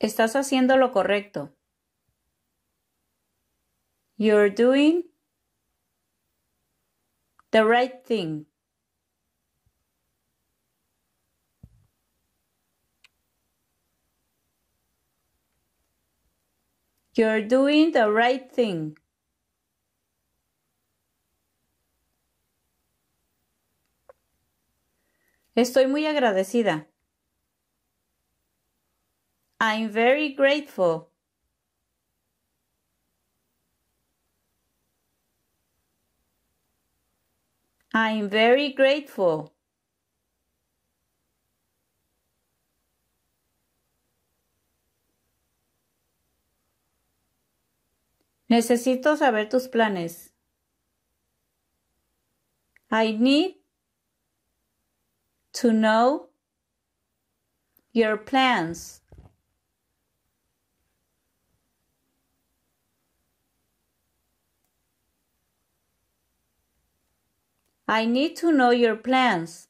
Estás haciendo lo correcto. You're doing the right thing. You're doing the right thing. Estoy muy agradecida. I'm very grateful. I'm very grateful. Necesito saber tus planes. I need to know your plans. I need to know your plans.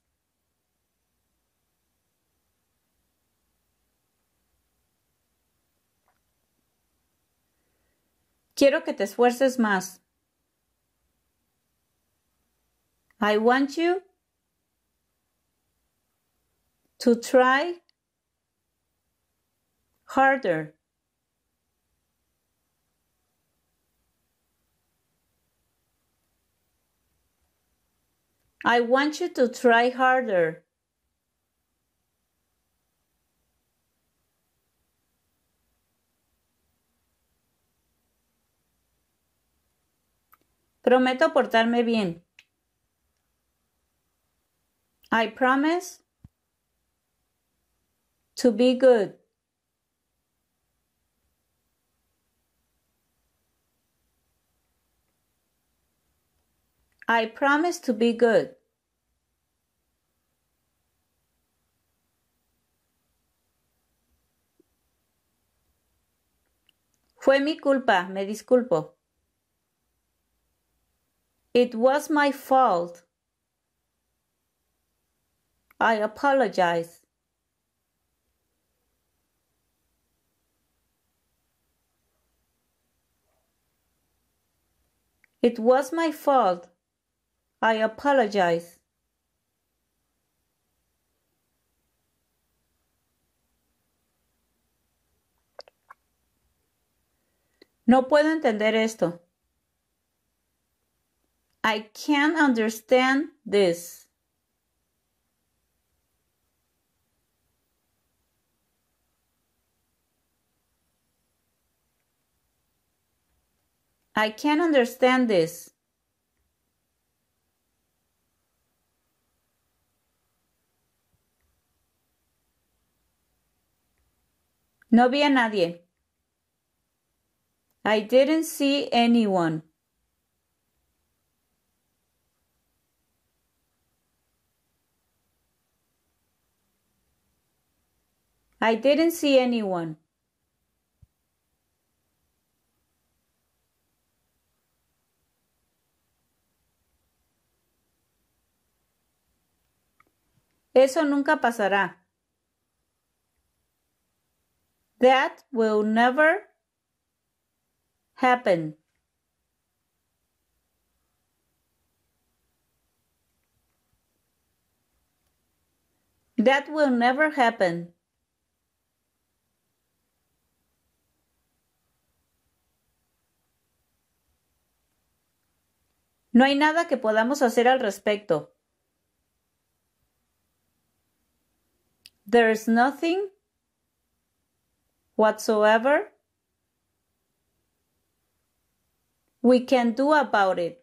Quiero que te esfuerces más. I want you to try harder. I want you to try harder. Prometo portarme bien. I promise to be good. I promise to be good. Fue mi culpa, me disculpo. It was my fault. I apologize. It was my fault. I apologize. No puedo entender esto. I can't understand this. I can't understand this. No vi a nadie. I didn't see anyone. I didn't see anyone. Eso nunca pasará. That will never happen. That will never happen. No hay nada que podamos hacer al respecto. There's nothing whatsoever we can do about it.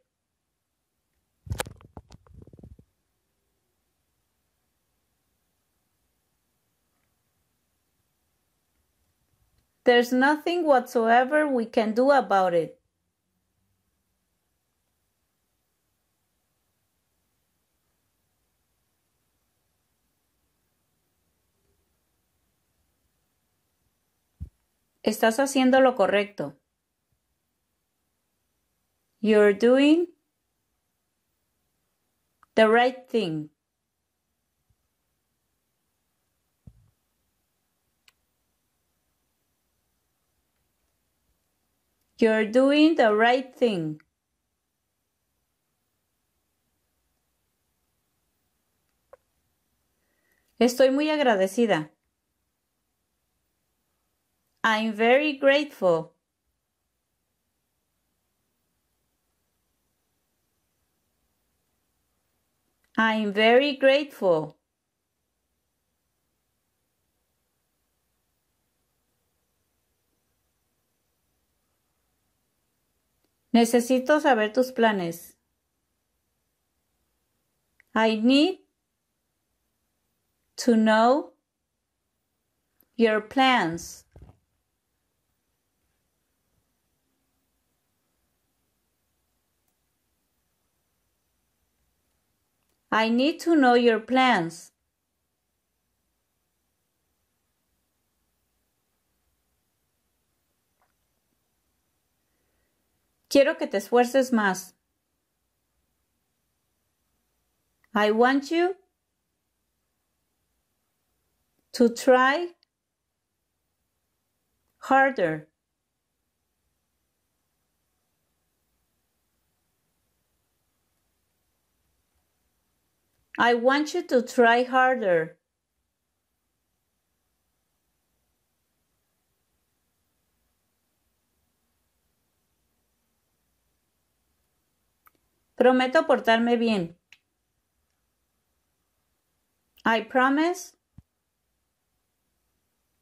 There's nothing whatsoever we can do about it. Estás haciendo lo correcto. You're doing the right thing. You're doing the right thing. Estoy muy agradecida. I'm very grateful. I'm very grateful. Necesito saber tus planes. I need to know your plans. I need to know your plans. Quiero que te esfuerces más. I want you to try harder. I want you to try harder. Prometo portarme bien. I promise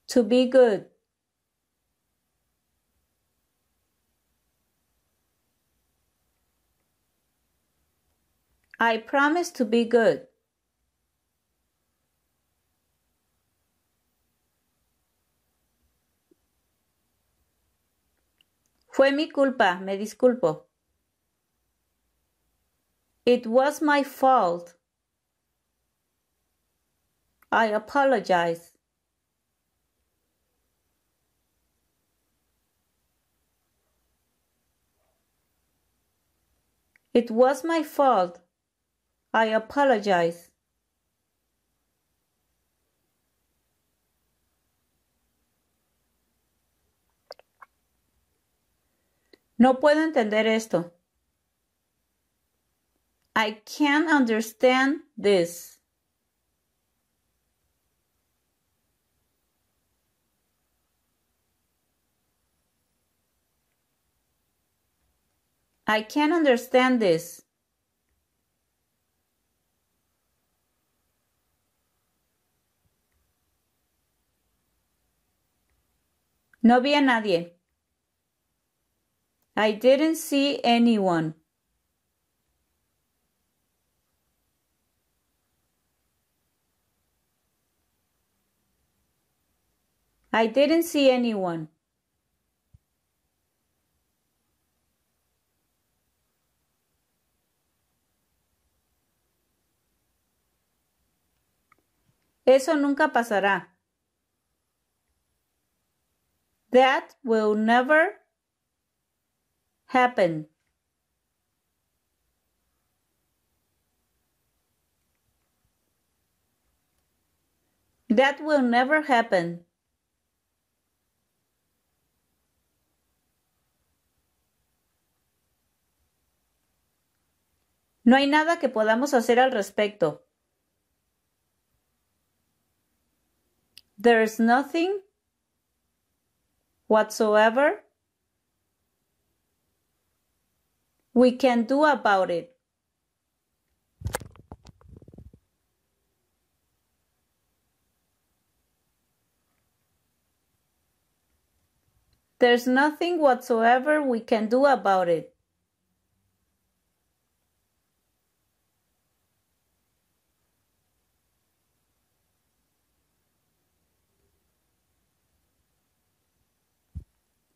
to be good. I promise to be good. Fue mi culpa, me disculpo. It was my fault. I apologize. It was my fault. I apologize. No puedo entender esto. I can't understand this. I can't understand this. No vi a nadie. I didn't see anyone. I didn't see anyone. Eso nunca pasará. That will never happen. That will never happen. No hay nada que podamos hacer al respecto. is nothing whatsoever we can do about it. There's nothing whatsoever we can do about it.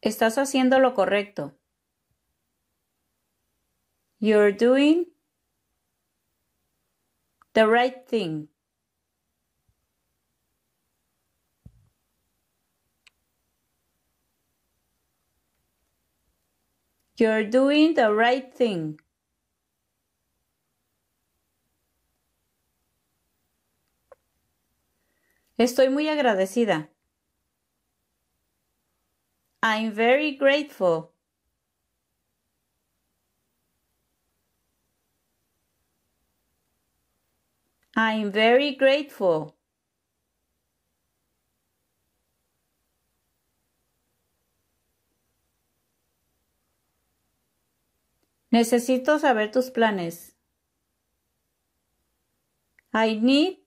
Estás haciendo lo correcto. You're doing the right thing. You're doing the right thing. Estoy muy agradecida. I'm very grateful. I'm very grateful. Necesito saber tus planes. I need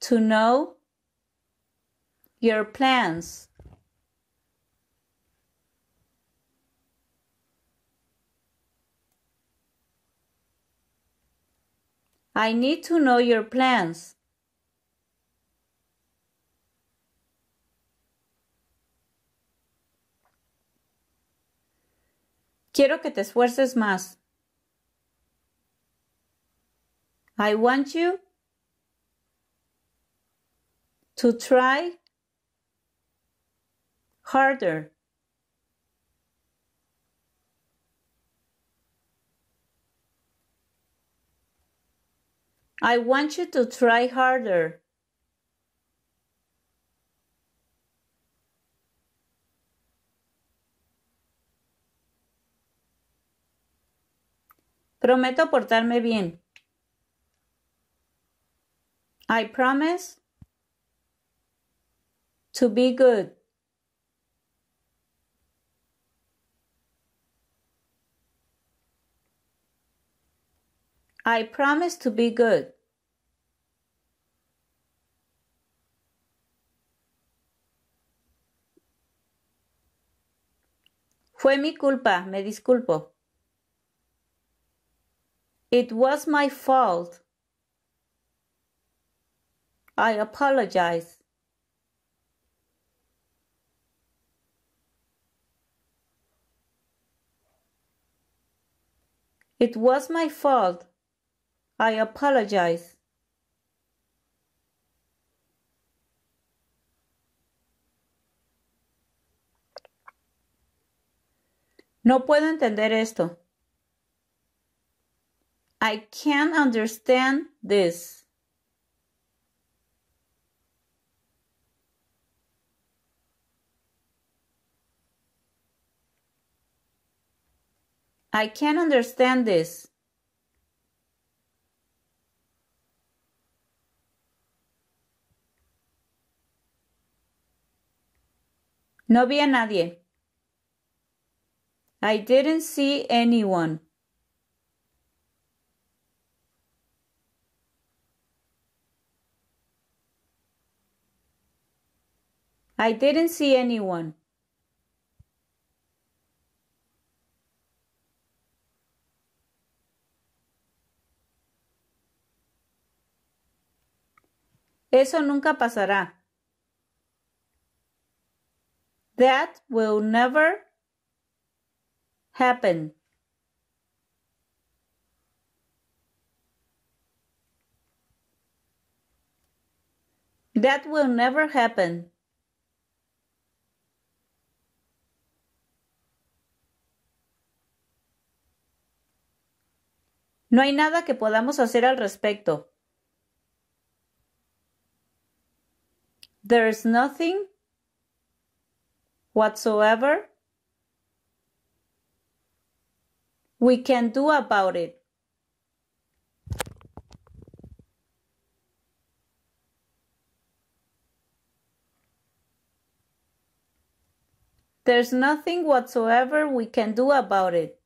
to know your plans. I need to know your plans. Quiero que te esfuerces más. I want you to try harder. I want you to try harder. Prometo portarme bien. I promise to be good. I promise to be good. Fue mi culpa, me disculpo. It was my fault. I apologize. It was my fault. I apologize. No puedo entender esto. I can't understand this. I can't understand this. No vi a nadie. I didn't see anyone. I didn't see anyone. Eso nunca pasará. That will never happen. That will never happen. No hay nada que podamos hacer al respecto. There's nothing whatsoever we can do about it. There's nothing whatsoever we can do about it.